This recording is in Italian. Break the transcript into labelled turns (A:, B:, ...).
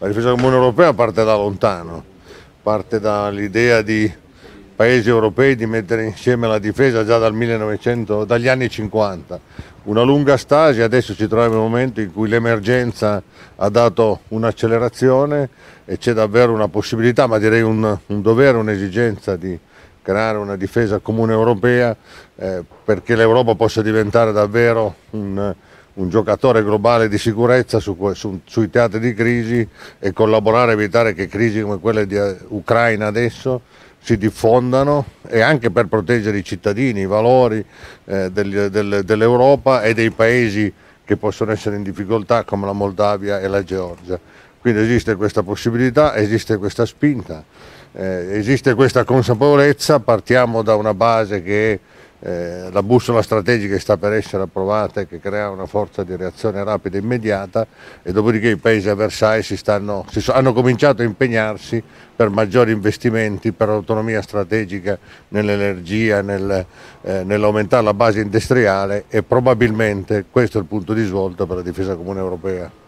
A: La difesa comune europea parte da lontano, parte dall'idea di paesi europei di mettere insieme la difesa già dal 1900, dagli anni 50. Una lunga stasi, adesso ci troviamo in un momento in cui l'emergenza ha dato un'accelerazione e c'è davvero una possibilità, ma direi un, un dovere, un'esigenza di creare una difesa comune europea eh, perché l'Europa possa diventare davvero un un giocatore globale di sicurezza su, su, sui teatri di crisi e collaborare a evitare che crisi come quelle di eh, Ucraina adesso si diffondano e anche per proteggere i cittadini, i valori eh, del, del, dell'Europa e dei paesi che possono essere in difficoltà come la Moldavia e la Georgia. Quindi esiste questa possibilità, esiste questa spinta, eh, esiste questa consapevolezza, partiamo da una base che è eh, la bussola strategica che sta per essere approvata e che crea una forza di reazione rapida e immediata e dopodiché i paesi avversari si stanno, si so, hanno cominciato a impegnarsi per maggiori investimenti, per l'autonomia strategica nell'energia, nel, eh, nell'aumentare la base industriale e probabilmente questo è il punto di svolta per la difesa comune europea.